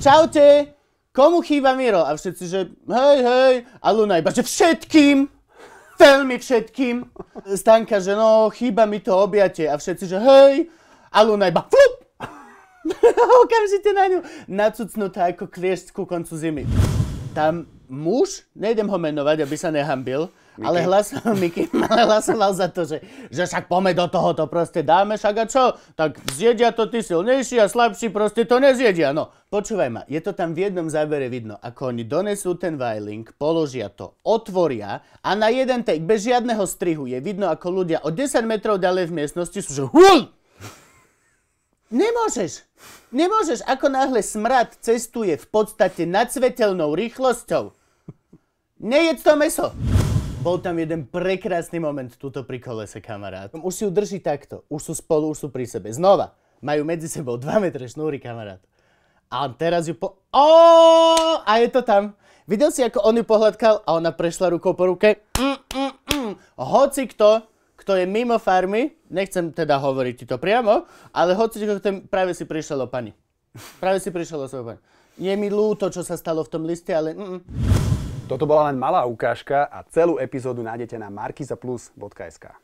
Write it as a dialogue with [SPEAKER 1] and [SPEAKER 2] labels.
[SPEAKER 1] Čaute! Komu chýba Miro? A všetci, že hej, hej. A Luna iba, že všetkým. Veľmi všetkým. Stanka, že no, chýba mi to objatie. A všetci, že hej. A Luna iba, flup. Okamžite na ňu. Nacucnutá ako kliešť ku koncu zimy. Tam muž, nejdem ho menovať, aby sa nehambil, ale, hlasoval, Miky, ale hlasoval za to, že, že však pome do toho, to proste dáme, však a čo? Tak zjedia to tí silnejší a slabší proste to nezjedia. No, počúvaj ma, je to tam v jednom zábere vidno, ako oni donesú ten vajling, položia to, otvoria a na jeden take, bez žiadneho strihu, je vidno, ako ľudia o 10 metrov ďalej v miestnosti sú, že hul! Nemôžeš. Nemôžeš. Ako náhle smrad cestuje v podstate nadsvetelnou rýchlosťou. Nejed to meso. Bol tam jeden prekrásny moment tuto pri kolese, kamarát. Už si ju drží takto. Už sú spolu, už sú pri sebe. Znova. Majú medzi sebou 2 metre šnúry, kamarát. A teraz ju po... O! A je to tam. Videl si, ako on ju pohľadkal a ona prešla rukou po ruke. Mm, mm, mm. Hoci kto, kto je mimo farmy, nechcem teda hovoriť ti to priamo, ale hoci
[SPEAKER 2] kto, ten práve si prišiel o pani. Práve si prišiel o svoju pani. Je mi ľúto, čo sa stalo v tom liste, ale... Mm, mm. Toto bola len malá ukážka a celú epizódu nájdete na markizaplus.sk.